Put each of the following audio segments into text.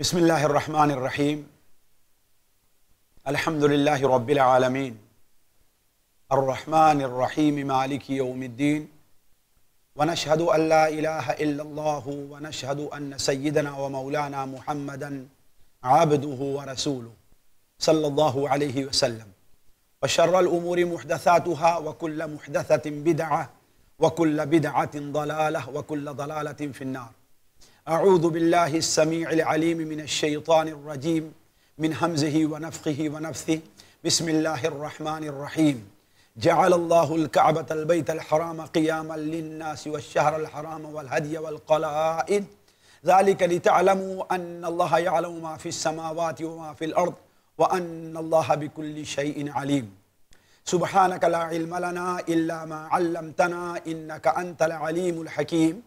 بسم الله الرحمن الرحيم الحمد لله رب العالمين الرحمن الرحيم مالك يوم الدين ونشهد أن لا إله إلا الله ونشهد أن سيدنا ومولانا محمدا عبده ورسوله صلى الله عليه وسلم وشر الأمور محدثاتها وكل محدثة بدعة وكل بدعة ضلالة وكل ضلالة في النار أعوذ بالله السميع العليم من الشيطان الرجيم من همزه ونفخه ونفثه بسم الله الرحمن الرحيم جعل الله الكعبة البيت الحرام قياما للناس والشهر الحرام والهدي والقلائد ذلك لتعلموا أن الله يعلم ما في السماوات وما في الأرض وأن الله بكل شيء عليم سبحانك لا علم لنا إلا ما علمتنا إنك أنت العليم الحكيم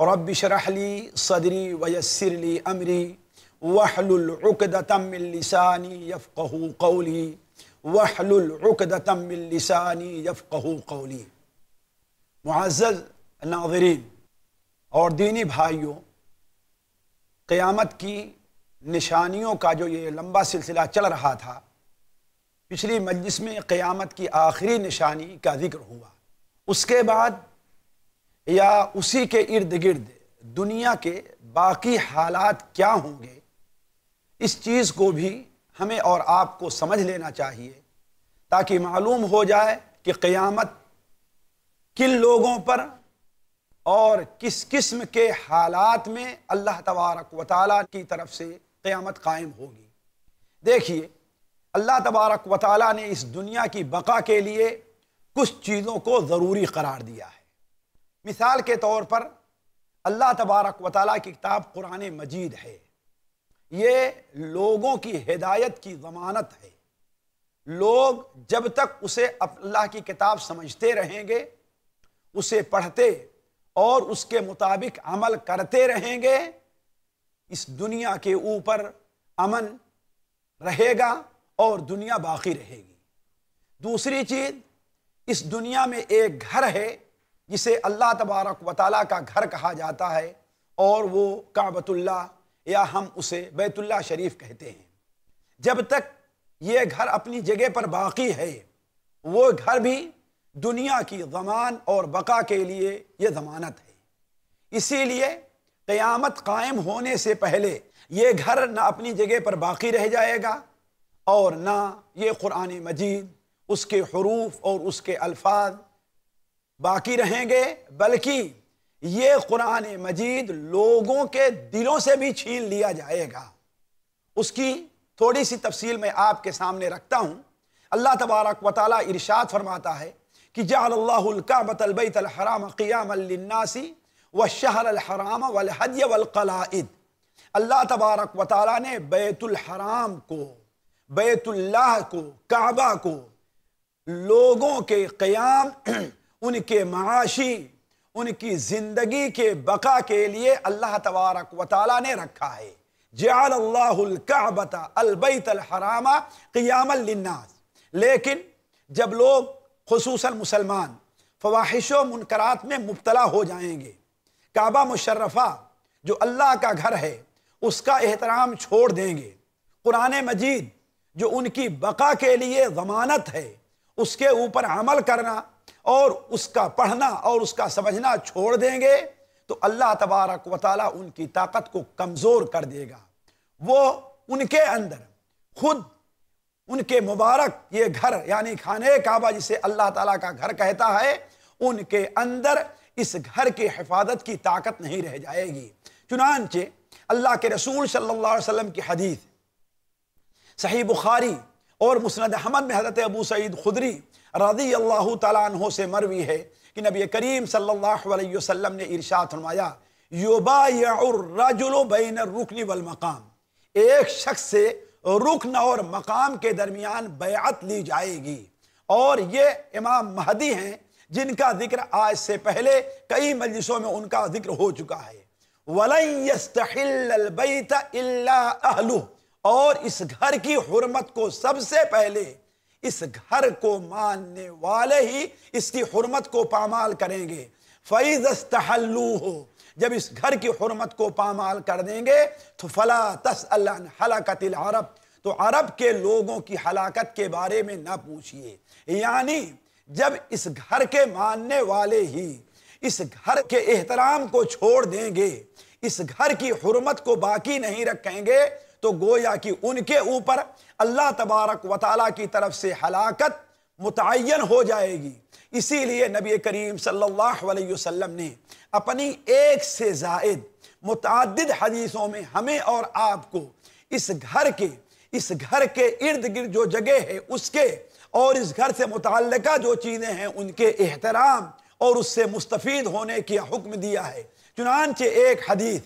رب شرح لی صدری ویسر لی امری وحل عقدتا من لسانی یفقہ قولی وحل عقدتا من لسانی یفقہ قولی معزز ناظرین اور دینی بھائیوں قیامت کی نشانیوں کا جو یہ لمبا سلسلہ چل رہا تھا پچھلی مجلس میں قیامت کی آخری نشانی کا ذکر ہوا اس کے بعد یا اسی کے ارد گرد دنیا کے باقی حالات کیا ہوں گے اس چیز کو بھی ہمیں اور آپ کو سمجھ لینا چاہیے تاکہ معلوم ہو جائے کہ قیامت کن لوگوں پر اور کس قسم کے حالات میں اللہ تبارک و تعالیٰ کی طرف سے قیامت قائم ہوگی دیکھیے اللہ تبارک و تعالیٰ نے اس دنیا کی بقا کے لیے کچھ چیزوں کو ضروری قرار دیا ہے مثال کے طور پر اللہ تبارک و تعالیٰ کی کتاب قرآن مجید ہے یہ لوگوں کی ہدایت کی ضمانت ہے لوگ جب تک اسے اللہ کی کتاب سمجھتے رہیں گے اسے پڑھتے اور اس کے مطابق عمل کرتے رہیں گے اس دنیا کے اوپر امن رہے گا اور دنیا باقی رہے گی دوسری چیز اس دنیا میں ایک گھر ہے جسے اللہ تبارک و تعالیٰ کا گھر کہا جاتا ہے اور وہ کابۃ اللہ یا ہم اسے بیت اللہ شریف کہتے ہیں جب تک یہ گھر اپنی جگہ پر باقی ہے وہ گھر بھی دنیا کی ضمان اور بقا کے لیے یہ ضمانت ہے اسی لیے قیامت قائم ہونے سے پہلے یہ گھر نہ اپنی جگہ پر باقی رہ جائے گا اور نہ یہ قرآن مجید اس کے حروف اور اس کے الفاظ باقی رہیں گے بلکہ یہ قرآن مجید لوگوں کے دلوں سے بھی چھین لیا جائے گا اس کی تھوڑی سی تفصیل میں آپ کے سامنے رکھتا ہوں اللہ تبارک و تعالیٰ ارشاد فرماتا ہے کہ جعل اللہ البیت الحرام قیام للناس والشہر الحرام والحدی والقلائد اللہ تبارک و تعالیٰ نے بیت الحرام کو بیت اللہ کو کعبہ کو لوگوں کے قیام ان کے معاشی ان کی زندگی کے بقا کے لیے اللہ تبارک و تعالیٰ نے رکھا ہے جعل اللہ بتا البیت الحرام قیام للناس لیکن جب لوگ خصوصاً مسلمان فواحش و منکرات میں مبتلا ہو جائیں گے کعبہ مشرفہ جو اللہ کا گھر ہے اس کا احترام چھوڑ دیں گے قرآن مجید جو ان کی بقا کے لیے ضمانت ہے اس کے اوپر عمل کرنا اور اس کا پڑھنا اور اس کا سمجھنا چھوڑ دیں گے تو اللہ تبارک و تعالیٰ ان کی طاقت کو کمزور کر دے گا وہ ان کے اندر خود ان کے مبارک یہ گھر یعنی کھانے کعبہ جسے اللہ تعالیٰ کا گھر کہتا ہے ان کے اندر اس گھر کی حفاظت کی طاقت نہیں رہ جائے گی چنانچہ اللہ کے رسول صلی اللہ علیہ وسلم کی حدیث صحیح بخاری اور مسند حمد میں حضرت ابو سعید خدری رضی اللہ تعالیٰ عنہ سے مروی ہے کہ نبی کریم صلی اللہ علیہ وسلم نے ارشاد فرمایا یبایعو الرجل بین الرکن والمقام ایک شخص سے رکن اور مقام کے درمیان بیعت لی جائے گی اور یہ امام مہدی ہیں جن کا ذکر آج سے پہلے کئی مجلسوں میں ان کا ذکر ہو چکا ہے وَلَن يَسْتَحِلَّ الْبَيْتَ إِلَّا أَهْلُهُ اور اس گھر کی حرمت کو سب سے پہلے اس گھر کو ماننے والے ہی اس کی حرمت کو پامال کریں گے فیض الع ہو جب اس گھر کی حرمت کو پامال کر دیں گے تو فلاسل العرب تو عرب کے لوگوں کی ہلاکت کے بارے میں نہ پوچھئے یعنی جب اس گھر کے ماننے والے ہی اس گھر کے احترام کو چھوڑ دیں گے اس گھر کی حرمت کو باقی نہیں رکھیں گے تو گویا کہ ان کے اوپر اللہ تبارک و تعالیٰ کی طرف سے ہلاکت متعین ہو جائے گی اسی لیے نبی کریم صلی اللہ علیہ وسلم نے اپنی ایک سے زائد متعدد حدیثوں میں ہمیں اور آپ کو اس گھر کے اس گھر کے ارد گرد جو جگہ ہے اس کے اور اس گھر سے متعلقہ جو چیزیں ہیں ان کے احترام اور اس سے مستفید ہونے کی حکم دیا ہے چنانچہ ایک حدیث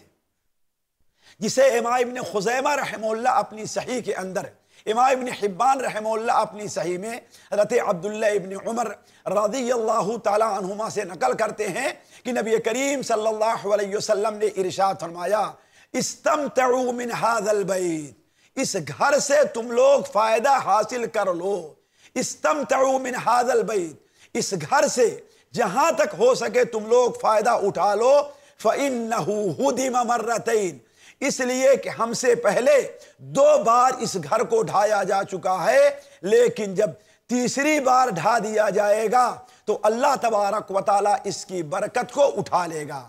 جسے امام ابن خزیمہ رحم اللہ اپنی صحیح کے اندر امام ابن رحم اللہ اپنی صحیح میں حضرت عبداللہ ابن عمر رضی اللہ تعالیٰ عنہما سے نقل کرتے ہیں کہ نبی کریم صلی اللہ علیہ وسلم نے ارشاد فرمایا استمتعو من هذا البیت اس گھر سے تم لوگ فائدہ حاصل کر لو استمتعو من هذا البیت اس گھر سے جہاں تک ہو سکے تم لوگ فائدہ اٹھا لو فَإِنَّهُ هُدِمَ امرت اس لیے کہ ہم سے پہلے دو بار اس گھر کو ڈھایا جا چکا ہے لیکن جب تیسری بار ڈھا دیا جائے گا تو اللہ تبارک و تعالیٰ اس کی برکت کو اٹھا لے گا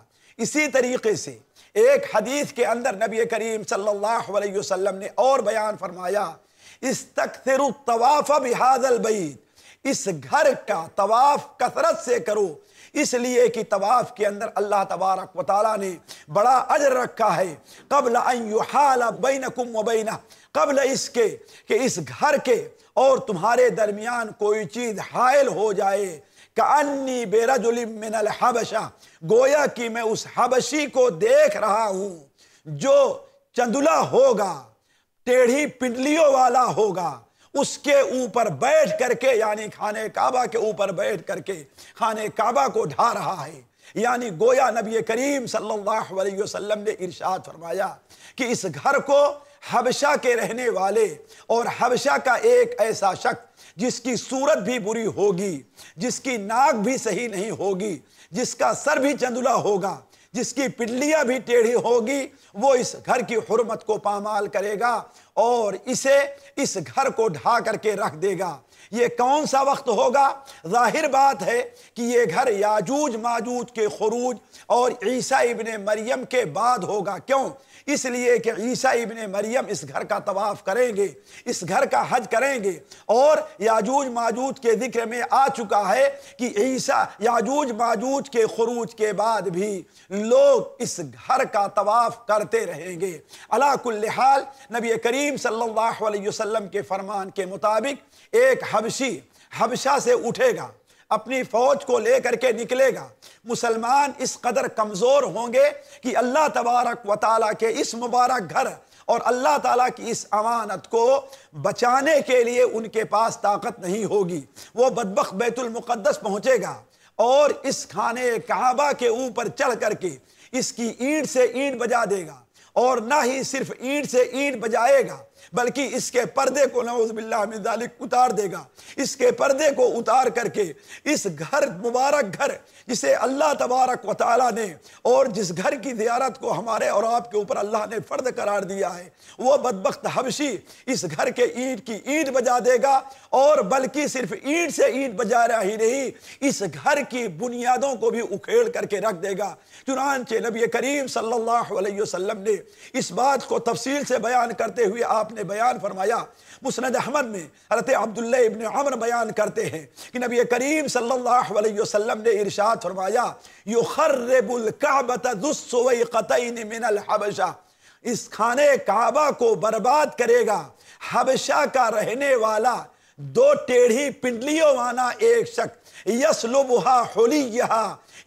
اسی طریقے سے ایک حدیث کے اندر نبی کریم صلی اللہ علیہ وسلم نے اور بیان فرمایا اس تکثر الطواف بازل بعید اس گھر کا طواف کثرت سے کرو اس لیے کہ طواف کے اندر اللہ تبارک و تعالیٰ نے بڑا عجر رکھا ہے قبل ان یحال بینکم و بینہ قبل اس کے کہ اس گھر کے اور تمہارے درمیان کوئی چیز حائل ہو جائے کنی بیرا من الحبشہ گویا کہ میں اس حبشی کو دیکھ رہا ہوں جو چندلا ہوگا ٹیڑھی پنڈلیوں والا ہوگا اس کے اوپر بیٹھ کر کے یعنی خانہ کعبہ کے اوپر بیٹھ کر کے خانہ کعبہ کو ڈھا رہا ہے یعنی گویا نبی کریم صلی اللہ علیہ وسلم نے ارشاد فرمایا کہ اس گھر کو حبشہ کے رہنے والے اور حبشہ کا ایک ایسا شخص جس کی صورت بھی بری ہوگی جس کی ناک بھی صحیح نہیں ہوگی جس کا سر بھی چندلہ ہوگا جس کی پلیاں بھی ٹیڑھی ہوگی وہ اس گھر کی حرمت کو پامال کرے گا اور اسے اس گھر کو ڈھا کر کے رکھ دے گا یہ کون سا وقت ہوگا ظاہر بات ہے کہ یہ گھر یاجوج ماجوج کے خروج اور عیسیٰ ابن مریم کے بعد ہوگا کیوں اس لیے کہ عیسیٰ ابن مریم اس گھر کا طواف کریں گے اس گھر کا حج کریں گے اور یاجوج ماجوج کے ذکر میں آ چکا ہے کہ عیسیٰ یاجوج ماجوج کے خروج کے بعد بھی لوگ اس گھر کا طواف کرتے رہیں گے علا کل حال نبی کریم صلی اللہ علیہ وسلم کے فرمان کے مطابق ایک حبشی حبشہ سے اٹھے گا اپنی فوج کو لے کر کے نکلے گا مسلمان اس قدر کمزور ہوں گے کہ اللہ تبارک و تعالیٰ کے اس مبارک گھر اور اللہ تعالیٰ کی اس امانت کو بچانے کے لیے ان کے پاس طاقت نہیں ہوگی وہ بدبخ بیت المقدس پہنچے گا اور اس کھانے کعبہ کے اوپر چڑھ کر کے اس کی اینٹ سے اینٹ بجا دے گا اور نہ ہی صرف اینٹ سے اینٹ بجائے گا بلکہ اس کے پردے کو نعوذ باللہ من ذالک اتار دے گا اس کے پردے کو اتار کر کے اس گھر مبارک گھر جسے اللہ تبارک و تعالیٰ نے اور جس گھر کی زیارت کو ہمارے اور آپ کے اوپر اللہ نے فرد قرار دیا ہے وہ بدبخت حبشی اس گھر کے اینٹ کی اینٹ بجا دے گا اور بلکہ صرف اینٹ سے اینٹ بجا رہا ہی نہیں اس گھر کی بنیادوں کو بھی اکھیڑ کر کے رکھ دے گا چنانچہ نبی کریم صلی اللہ علیہ وسلم نے اس بات کو تفصیل سے بیان کرتے ہوئے آپ نے نے بیان فرمایا مسند احمد میں حضرت عبداللہ ابن عمر بیان کرتے ہیں کہ نبی کریم صلی اللہ علیہ وسلم نے ارشاد فرمایا یخرب القعبت ذو سویقتین من الحبشہ اس خانے کعبہ کو برباد کرے گا حبشہ کا رہنے والا دو ٹیڑھی پنڈلیوں وانا ایک شک یسلبہا حلیہا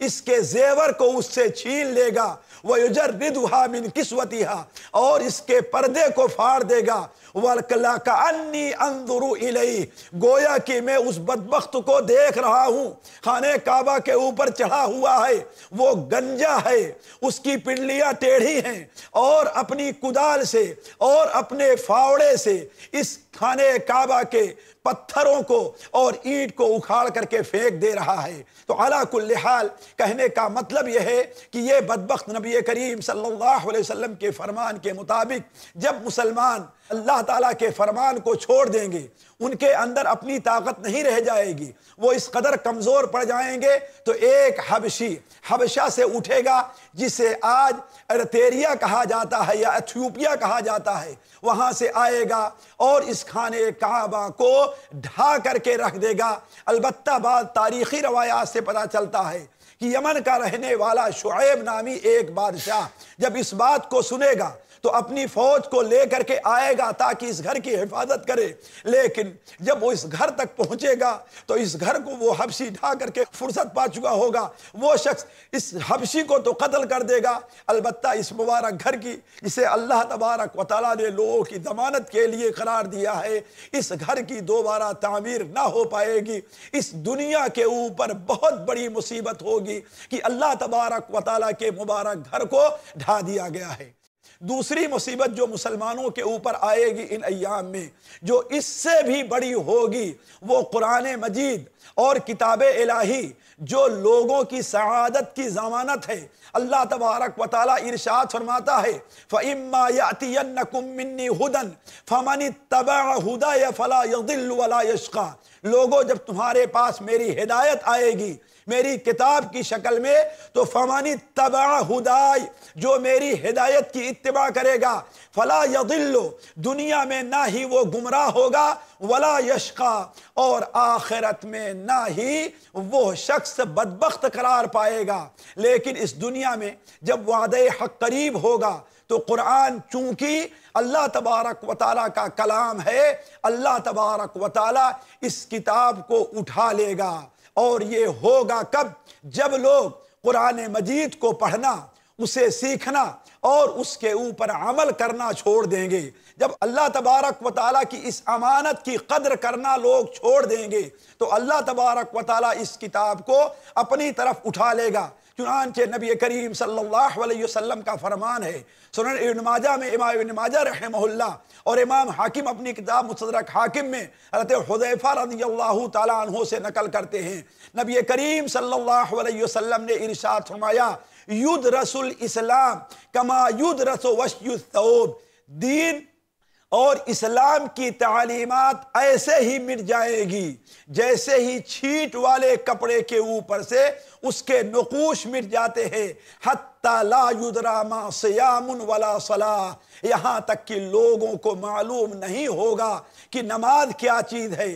اس کے زیور کو اس سے چھین لے گا وَيُجَرِّدُهَا مِنْ قِسْوَتِهَا اور اس کے پردے کو فار دے گا کا انی أَنظُرُ إِلَيْهِ گویا کہ میں اس بدبخت کو دیکھ رہا ہوں خانے کعبہ کے اوپر چڑھا ہوا ہے وہ گنجا ہے اس کی پنڈلیاں ٹیڑھی ہیں اور اپنی کدال سے اور اپنے فاوڑے سے اس خانے کعبہ کے پتھروں کو اور اینٹ کو اکھاڑ کر کے پھینک دے رہا ہے تو علا کل حال کہنے کا مطلب یہ ہے کہ یہ بدبخت نبی کریم صلی اللہ علیہ وسلم کے فرمان کے مطابق جب مسلمان اللہ تعالیٰ کے فرمان کو چھوڑ دیں گے ان کے اندر اپنی طاقت نہیں رہ جائے گی وہ اس قدر کمزور پڑ جائیں گے تو ایک حبشی حبشہ سے اٹھے گا جسے آج ارتیریا کہا جاتا ہے یا کہا جاتا ہے وہاں سے آئے گا اور اس کھانے کے رکھ دے گا البتہ بعد تاریخی روایات سے پتہ چلتا ہے کہ یمن کا رہنے والا شعیب نامی ایک بادشاہ جب اس بات کو سنے گا تو اپنی فوج کو لے کر کے آئے گا تاکہ اس گھر کی حفاظت کرے لیکن جب وہ اس گھر تک پہنچے گا تو اس گھر کو وہ وہ حبشی حبشی ڈھا کر کے فرصت پا چکا ہوگا شخص اس کو تو قتل کر دے گا البتہ اس مبارک گھر کی جسے اللہ تبارک و تعالیٰ نے لوگوں کی دمانت کے لیے قرار دیا ہے اس گھر کی دوبارہ تعمیر نہ ہو پائے گی اس دنیا کے اوپر بہت بڑی مصیبت ہوگی ہوگی کہ اللہ تبارک و تعالیٰ کے مبارک گھر کو ڈھا دیا گیا ہے دوسری مصیبت جو مسلمانوں کے اوپر آئے گی ان ایام میں جو اس سے بھی بڑی ہوگی وہ قرآن مجید اور کتاب الہی جو لوگوں کی سعادت کی زمانت ہے اللہ تبارک و تعالیٰ ارشاد فرماتا ہے فَإِمَّا يَأْتِيَنَّكُم مِّنِّي هُدًا فَمَنِ اتَّبَعَ هُدَيَ فَلَا يَضِلُّ وَلَا يَشْقَى لوگوں جب تمہارے پاس میری ہدایت آئے گی میری کتاب کی شکل میں تو فمانی تبع ہدائی جو میری ہدایت کی اتباع کرے گا فلا یضلو دنیا میں نہ ہی وہ گمراہ ہوگا ولا یشقا اور آخرت میں نہ ہی وہ شخص بدبخت قرار پائے گا لیکن اس دنیا میں جب وعدہ حق قریب ہوگا تو قرآن چونکہ اللہ تبارک و تعالیٰ کا کلام ہے اللہ تبارک و تعالیٰ اس کتاب کو اٹھا لے گا اور یہ ہوگا کب جب لوگ قرآن مجید کو پڑھنا اسے سیکھنا اور اس کے اوپر عمل کرنا چھوڑ دیں گے جب اللہ تبارک و تعالیٰ کی اس امانت کی قدر کرنا لوگ چھوڑ دیں گے تو اللہ تبارک و تعالیٰ اس کتاب کو اپنی طرف اٹھا لے گا چنانچہ نبی کریم صلی اللہ علیہ وسلم کا فرمان ہے سنن ابن ماجہ میں امام ابن ماجہ رحمہ اللہ اور امام حاکم اپنی کتاب مصدرک حاکم میں حضرت حضیفہ رضی اللہ تعالیٰ عنہ سے نقل کرتے ہیں نبی کریم صلی اللہ علیہ وسلم نے ارشاد فرمایا یدرس الاسلام کما یدرس وشی الثوب دین اور اسلام کی تعلیمات ایسے ہی مٹ جائے گی جیسے ہی چھیٹ والے کپڑے کے اوپر سے اس کے نقوش مٹ جاتے ہیں حتی لا یدراما سیام ولا صلاح یہاں تک کہ لوگوں کو معلوم نہیں ہوگا کہ نماز کیا چیز ہے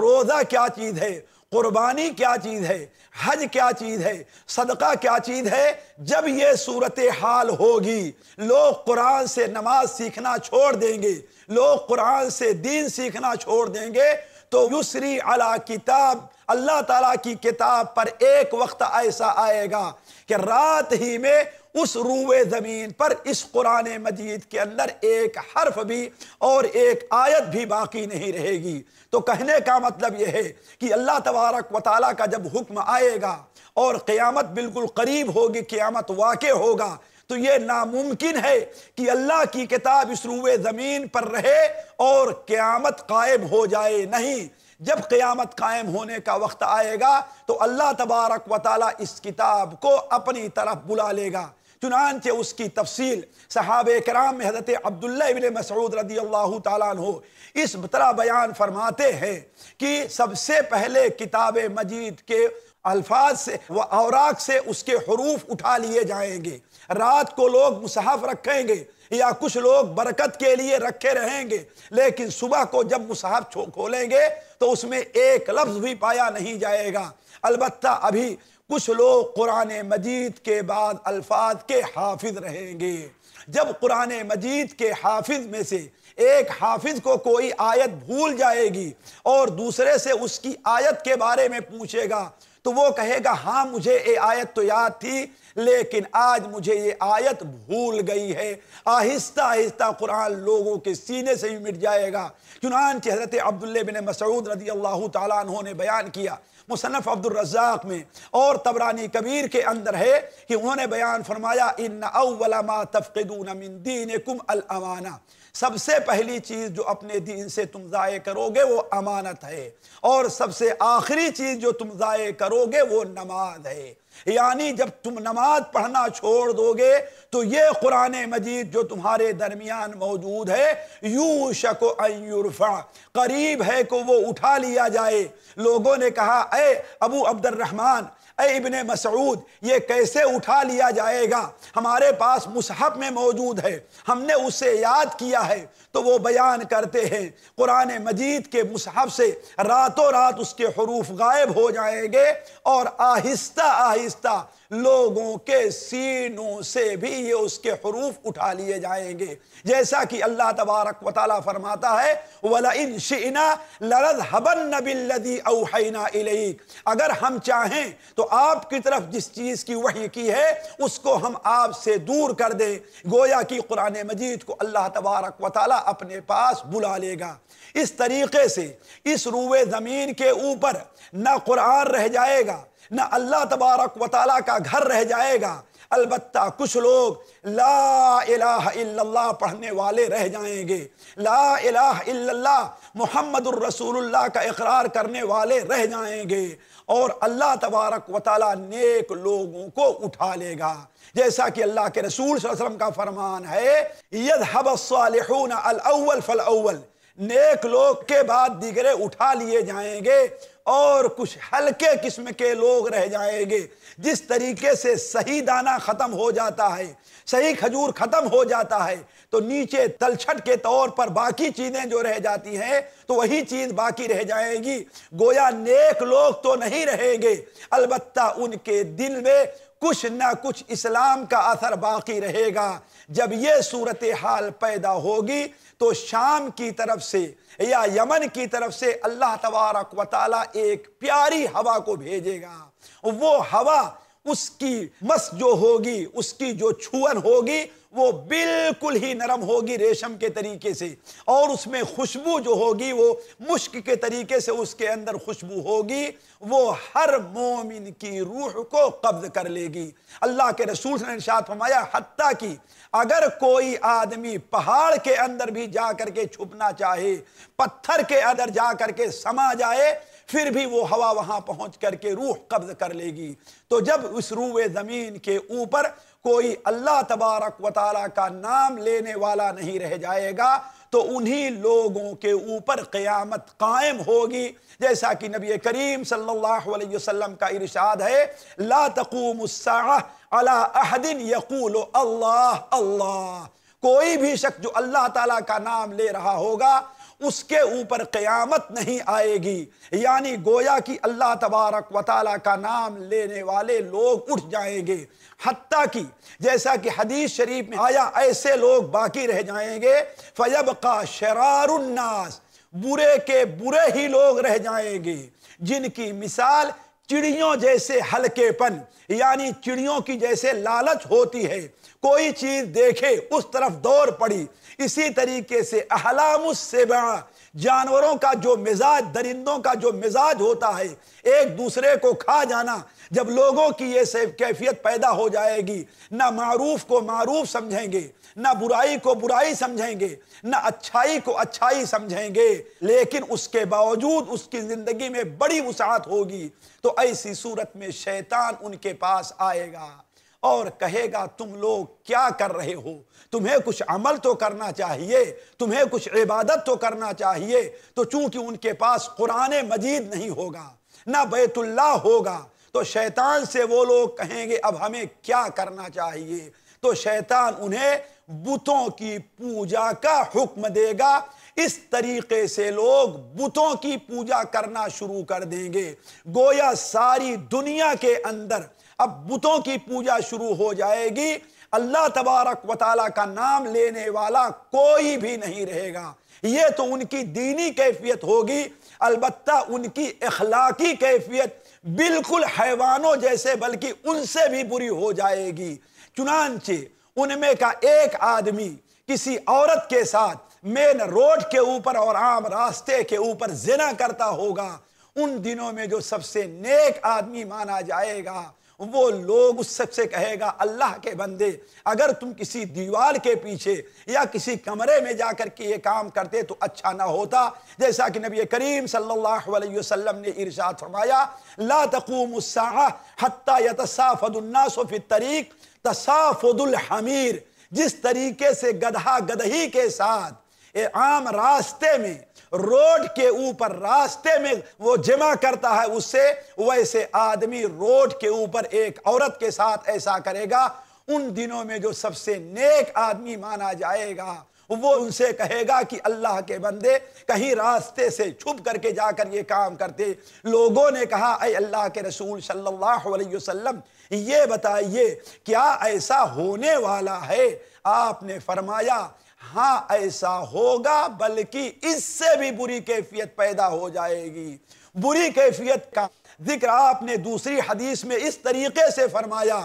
روزہ کیا چیز ہے قربانی کیا چیز ہے حج کیا چیز ہے صدقہ کیا چیز ہے جب یہ صورت حال ہوگی لوگ قرآن سے نماز سیکھنا چھوڑ دیں گے لوگ قرآن سے دین سیکھنا چھوڑ دیں گے تو یسری علا کتاب اللہ تعالیٰ کی کتاب پر ایک وقت ایسا آئے گا کہ رات ہی میں اس روح زمین پر اس قرآن مجید کے اندر ایک حرف بھی اور ایک آیت بھی باقی نہیں رہے گی تو کہنے کا مطلب یہ ہے کہ اللہ تبارک و تعالیٰ کا جب حکم آئے گا اور قیامت بالکل قریب ہوگی قیامت واقع ہوگا تو یہ ناممکن ہے کہ اللہ کی کتاب اس روح زمین پر رہے اور قیامت قائم ہو جائے نہیں جب قیامت قائم ہونے کا وقت آئے گا تو اللہ تبارک و تعالی اس کتاب کو اپنی طرف بلا لے گا چنانچہ اس کی تفصیل صحابہ کرام حضرت عبداللہ ابن مسعود رضی اللہ تعالیٰ عنہ اس طرح بیان فرماتے ہیں کہ سب سے پہلے کتاب مجید کے الفاظ سے و اوراق سے اس کے حروف اٹھا لیے جائیں گے رات کو لوگ مصحف رکھیں گے یا کچھ لوگ برکت کے لیے رکھے رہیں گے لیکن صبح کو جب مصحف کھولیں گے تو اس میں ایک لفظ بھی پایا نہیں جائے گا البتہ ابھی کچھ لوگ قرآن مجید کے بعد الفاظ کے حافظ رہیں گے جب قرآن مجید کے حافظ میں سے ایک حافظ کو کوئی آیت بھول جائے گی اور دوسرے سے اس کی آیت کے بارے میں پوچھے گا تو وہ کہے گا ہاں مجھے یہ آیت تو یاد تھی لیکن آج مجھے یہ آیت بھول گئی ہے آہستہ آہستہ قرآن لوگوں کے سینے سے مٹ جائے گا چنانچہ حضرت عبداللہ بن مسعود رضی اللہ تعالیٰ عنہ نے بیان کیا مصنف عبد الرزاق میں اور تبرانی کبیر کے اندر ہے کہ انہوں نے بیان فرمایا ان سب سے پہلی چیز جو اپنے دین سے تم ضائع کرو گے وہ امانت ہے اور سب سے آخری چیز جو تم ضائع کرو گے وہ نماز ہے یعنی جب تم نماز پڑھنا چھوڑ دو گے تو یہ قرآن مجید جو تمہارے درمیان موجود ہے یو شق یرفع قریب ہے کہ وہ اٹھا لیا جائے لوگوں نے کہا اے ابو عبد الرحمن اے ابن مسعود یہ کیسے اٹھا لیا جائے گا ہمارے پاس مصحف میں موجود ہے ہم نے اسے یاد کیا ہے تو وہ بیان کرتے ہیں قرآن مجید کے مصحف سے راتوں رات اس کے حروف غائب ہو جائیں گے اور آہستہ آہستہ آہستہ لوگوں کے سینوں سے بھی یہ اس کے حروف اٹھا لیے جائیں گے جیسا کہ اللہ تبارک و تعالیٰ فرماتا ہے وَلَئِن شِئِنَا لَرَذْهَبَنَّ بِالَّذِي أَوْحَيْنَا إِلَيْكَ اگر ہم چاہیں تو آپ کی طرف جس چیز کی وحی کی ہے اس کو ہم آپ سے دور کر دیں گویا کی قرآن مجید کو اللہ تبارک و تعالیٰ اپنے پاس بلا لے گا اس طریقے سے اس روح زمین کے اوپر نہ قرآن رہ جائے گا نہ اللہ تبارک و تعالیٰ کا گھر رہ جائے گا البتہ کچھ لوگ لا الہ الا اللہ پڑھنے والے رہ جائیں گے لا الہ الا اللہ محمد الرسول اللہ کا اقرار کرنے والے رہ جائیں گے اور اللہ تبارک و تعالیٰ نیک لوگوں کو اٹھا لے گا جیسا کہ اللہ کے رسول صلی اللہ علیہ وسلم کا فرمان ہے الصالحون الاول فالاول نیک لوگ کے بعد دیگرے اٹھا لیے جائیں گے اور کچھ ہلکے قسم کے لوگ رہ جائیں گے جس طریقے سے صحیح دانا ختم ہو جاتا ہے صحیح کھجور ختم ہو جاتا ہے تو نیچے تلچھٹ کے طور پر باقی چیزیں جو رہ جاتی ہیں تو وہی چیز باقی رہ جائیں گی گویا نیک لوگ تو نہیں رہیں گے البتہ ان کے دل میں کچھ نہ کچھ اسلام کا اثر باقی رہے گا جب یہ صورتحال پیدا ہوگی تو شام کی طرف سے یا یمن کی طرف سے اللہ تبارک و تعالیٰ ایک پیاری ہوا کو بھیجے گا وہ ہوا اس کی مس جو ہوگی اس کی جو چھون ہوگی وہ بالکل ہی نرم ہوگی ریشم کے طریقے سے اور اس میں خوشبو جو ہوگی وہ مشک کے طریقے سے اس کے اندر خوشبو ہوگی وہ ہر مومن کی روح کو قبض کر لے گی اللہ کے رسول ارشاد فرمایا حتیٰ کی اگر کوئی آدمی پہاڑ کے اندر بھی جا کر کے چھپنا چاہے پتھر کے اندر جا کر کے سما جائے پھر بھی وہ ہوا وہاں پہنچ کر کے روح قبض کر لے گی تو جب اس روح زمین کے اوپر کوئی اللہ تبارک و تعالیٰ کا نام لینے والا نہیں رہ جائے گا تو انہی لوگوں کے اوپر قیامت قائم ہوگی جیسا کہ نبی کریم صلی اللہ علیہ وسلم کا ارشاد ہے لا تقوم الساعہ احد اللہ اللہ کوئی بھی شخص جو اللہ تعالیٰ کا نام لے رہا ہوگا اس کے اوپر قیامت نہیں آئے گی یعنی گویا کی اللہ تبارک و تعالیٰ کا نام لینے والے لوگ اٹھ جائیں گے حتیٰ کی جیسا کہ حدیث شریف میں آیا ایسے لوگ باقی رہ جائیں گے فَيَبْقَى شَرَارُ النَّاسِ برے کے برے ہی لوگ رہ جائیں گے جن کی مثال چڑیوں جیسے ہلکے پن یعنی چڑیوں کی جیسے لالچ ہوتی ہے کوئی چیز دیکھے اس طرف دور پڑی اسی طریقے سے احلام السبع جانوروں کا جو مزاج درندوں کا جو مزاج ہوتا ہے ایک دوسرے کو کھا جانا جب لوگوں کی یہ کیفیت پیدا ہو جائے گی نہ معروف کو معروف سمجھیں گے نہ برائی کو برائی سمجھیں گے نہ اچھائی کو اچھائی سمجھیں گے لیکن اس کے باوجود اس کی زندگی میں بڑی وسعت ہوگی تو ایسی صورت میں شیطان ان کے پاس آئے گا اور کہے گا تم لوگ کیا کر رہے ہو تمہیں کچھ عمل تو کرنا چاہیے تمہیں کچھ عبادت تو کرنا چاہیے تو چونکہ ان کے پاس قرآن مجید نہیں ہوگا نہ بیت اللہ ہوگا تو شیطان سے وہ لوگ کہیں گے اب ہمیں کیا کرنا چاہیے تو شیطان انہیں بتوں کی پوجا کا حکم دے گا اس طریقے سے لوگ بتوں کی پوجا کرنا شروع کر دیں گے گویا ساری دنیا کے اندر اب بتوں کی پوجا شروع ہو جائے گی اللہ تبارک و تعالیٰ کا نام لینے والا کوئی بھی نہیں رہے گا یہ تو ان کی دینی کیفیت ہوگی البتہ ان کی اخلاقی کیفیت بالکل حیوانوں جیسے بلکہ ان سے بھی بری ہو جائے گی چنانچہ ان میں کا ایک آدمی کسی عورت کے ساتھ مین روڈ کے اوپر اور عام راستے کے اوپر زنا کرتا ہوگا ان دنوں میں جو سب سے نیک آدمی مانا جائے گا وہ لوگ اس سب سے کہے گا اللہ کے بندے اگر تم کسی دیوار کے پیچھے یا کسی کمرے میں جا کر کے یہ کام کرتے تو اچھا نہ ہوتا جیسا کہ نبی کریم صلی اللہ علیہ وسلم نے ارشاد فرمایا لا تقوم الساعہ حتی یتصافد الناس فی الطریق تصافد الحمیر جس طریقے سے گدھا گدہی کے ساتھ عام راستے میں روڈ کے اوپر راستے میں وہ جمع کرتا ہے اس سے ویسے آدمی روڈ کے اوپر ایک عورت کے ساتھ ایسا کرے گا ان دنوں میں جو سب سے نیک آدمی مانا جائے گا وہ ان سے کہے گا کہ اللہ کے بندے کہیں راستے سے چھپ کر کے جا کر یہ کام کرتے لوگوں نے کہا اے اللہ کے رسول صلی اللہ علیہ وسلم یہ بتائیے کیا ایسا ہونے والا ہے آپ نے فرمایا ہاں ایسا ہوگا بلکہ اس سے بھی بری کیفیت پیدا ہو جائے گی بری کیفیت کا ذکر آپ نے دوسری حدیث میں اس طریقے سے فرمایا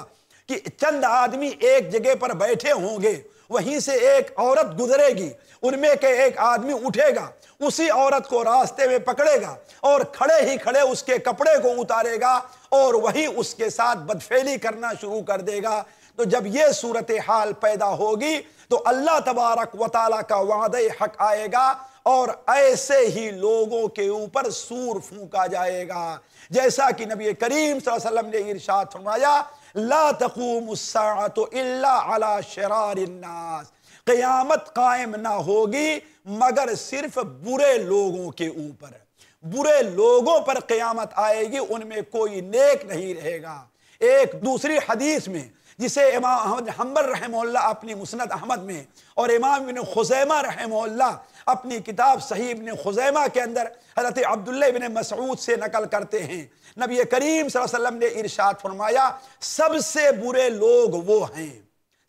کہ چند آدمی ایک جگہ پر بیٹھے ہوں گے وہیں سے ایک عورت گزرے گی ان میں کہ ایک آدمی اٹھے گا اسی عورت کو راستے میں پکڑے گا اور کھڑے ہی کھڑے اس کے کپڑے کو اتارے گا اور وہی اس کے ساتھ بدفعلی کرنا شروع کر دے گا تو جب یہ صورتحال پیدا ہوگی تو اللہ تبارک و تعالیٰ کا وعدہ حق آئے گا اور ایسے ہی لوگوں کے اوپر سور پھونکا جائے گا جیسا کہ نبی کریم صلی اللہ علیہ وسلم نے ارشاد فرمایا لا تقوم الا على شرار الناس قیامت قائم نہ ہوگی مگر صرف برے لوگوں کے اوپر برے لوگوں پر قیامت آئے گی ان میں کوئی نیک نہیں رہے گا ایک دوسری حدیث میں جسے امام احمد حمبر رحمہ اللہ اپنی مسند احمد میں اور امام ابن خزیمہ رحمہ اللہ اپنی کتاب صحیح ابن خزیمہ کے اندر حضرت عبداللہ ابن مسعود سے نقل کرتے ہیں نبی کریم صلی اللہ علیہ وسلم نے ارشاد فرمایا سب سے برے لوگ وہ ہیں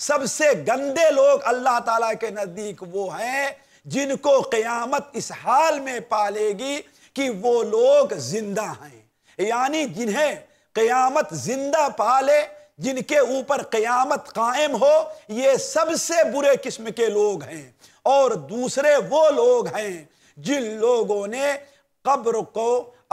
سب سے گندے لوگ اللہ تعالیٰ کے نزدیک وہ ہیں جن کو قیامت اس حال میں پالے گی کہ وہ لوگ زندہ ہیں یعنی جنہیں قیامت زندہ پالے جن کے اوپر قیامت قائم ہو یہ سب سے برے قسم کے لوگ ہیں اور دوسرے وہ لوگ ہیں جن لوگوں نے قبر کو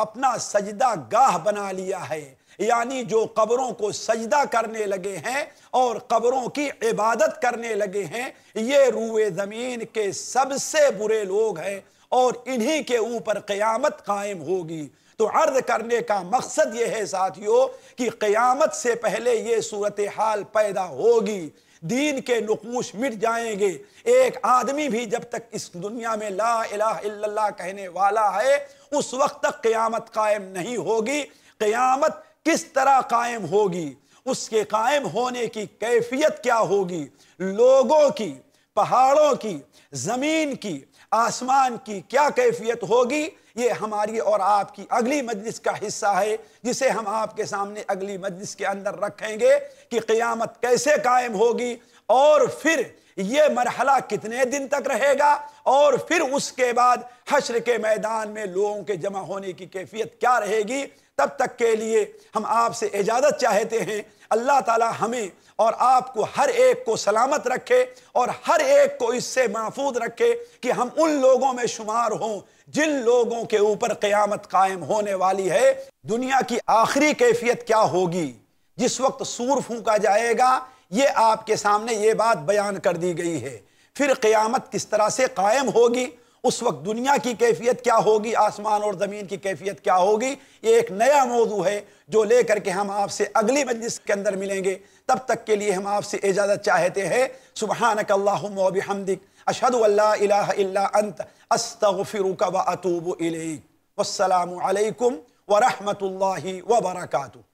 اپنا سجدہ گاہ بنا لیا ہے یعنی جو قبروں کو سجدہ کرنے لگے ہیں اور قبروں کی عبادت کرنے لگے ہیں یہ روح زمین کے سب سے برے لوگ ہیں اور انہی کے اوپر قیامت قائم ہوگی تو عرض کرنے کا مقصد یہ ہے ساتھیو کہ قیامت سے پہلے یہ صورتحال پیدا ہوگی دین کے نقوش مٹ جائیں گے ایک آدمی بھی جب تک اس دنیا میں لا الہ الا اللہ کہنے والا ہے اس وقت تک قیامت قائم نہیں ہوگی قیامت کس طرح قائم ہوگی اس کے قائم ہونے کی کیفیت کیا ہوگی لوگوں کی پہاڑوں کی زمین کی آسمان کی کیا کیفیت ہوگی یہ ہماری اور آپ کی اگلی مجلس کا حصہ ہے جسے ہم آپ کے سامنے اگلی مجلس کے اندر رکھیں گے کہ قیامت کیسے قائم ہوگی اور پھر یہ مرحلہ کتنے دن تک رہے گا اور پھر اس کے بعد حشر کے میدان میں لوگوں کے جمع ہونے کی کیفیت کیا رہے گی تب تک کے لیے ہم آپ سے اجازت چاہتے ہیں اللہ تعالی ہمیں اور آپ کو ہر ایک کو سلامت رکھے اور ہر ایک کو اس سے محفوظ رکھے کہ ہم ان لوگوں میں شمار ہوں جن لوگوں کے اوپر قیامت قائم ہونے والی ہے دنیا کی آخری کیفیت کیا ہوگی جس وقت سور پھونکا جائے گا یہ آپ کے سامنے یہ بات بیان کر دی گئی ہے پھر قیامت کس طرح سے قائم ہوگی اس وقت دنیا کی کیفیت کیا ہوگی آسمان اور زمین کی کیفیت کیا ہوگی یہ ایک نیا موضوع ہے جو لے کر کے ہم آپ سے اگلی مجلس کے اندر ملیں گے تب تک کے لیے ہم آپ سے اجازت چاہتے ہیں سبحانک اللہم و بحمدک اشہدو اللہ الہ الا انت استغفرک و اتوب الیک والسلام علیکم ورحمت اللہ وبرکاتہ